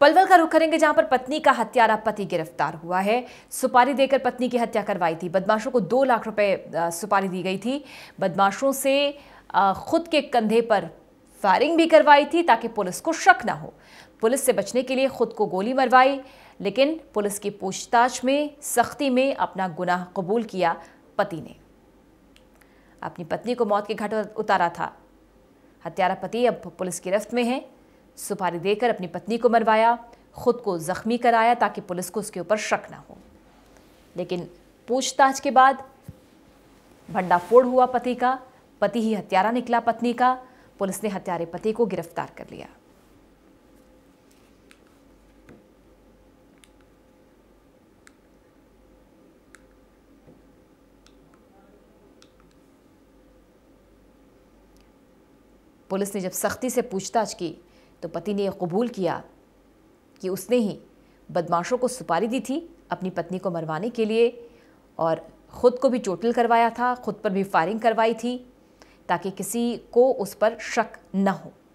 पलवल का रुख करेंगे जहां पर पत्नी का हत्यारा पति गिरफ्तार हुआ है सुपारी देकर पत्नी की हत्या करवाई थी बदमाशों को दो लाख रुपए सुपारी दी गई थी बदमाशों से खुद के कंधे पर फायरिंग भी करवाई थी ताकि पुलिस को शक ना हो पुलिस से बचने के लिए खुद को गोली मरवाई लेकिन पुलिस की पूछताछ में सख्ती में अपना गुनाह कबूल किया पति ने अपनी पत्नी को मौत के घाट उतारा था हत्यारा पति अब पुलिस गिरफ्त में है सुपारी देकर अपनी पत्नी को मरवाया खुद को ज़ख्मी कराया ताकि पुलिस को उसके ऊपर शक ना हो लेकिन पूछताछ के बाद भंडाफोड़ हुआ पति का पति ही हत्यारा निकला पत्नी का पुलिस ने हत्यारे पति को गिरफ्तार कर लिया पुलिस ने जब सख्ती से पूछताछ की तो पति ने कबूल किया कि उसने ही बदमाशों को सुपारी दी थी अपनी पत्नी को मरवाने के लिए और ख़ुद को भी चोटिल करवाया था ख़ुद पर भी फायरिंग करवाई थी ताकि किसी को उस पर शक न हो